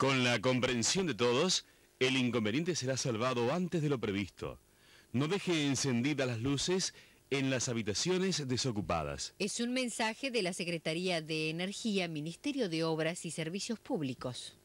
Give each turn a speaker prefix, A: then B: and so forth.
A: Con la comprensión de todos, el inconveniente será salvado antes de lo previsto. No deje encendidas las luces en las habitaciones desocupadas.
B: Es un mensaje de la Secretaría de Energía, Ministerio de Obras y Servicios Públicos.